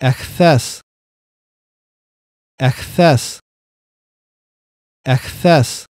Access. Access. Access.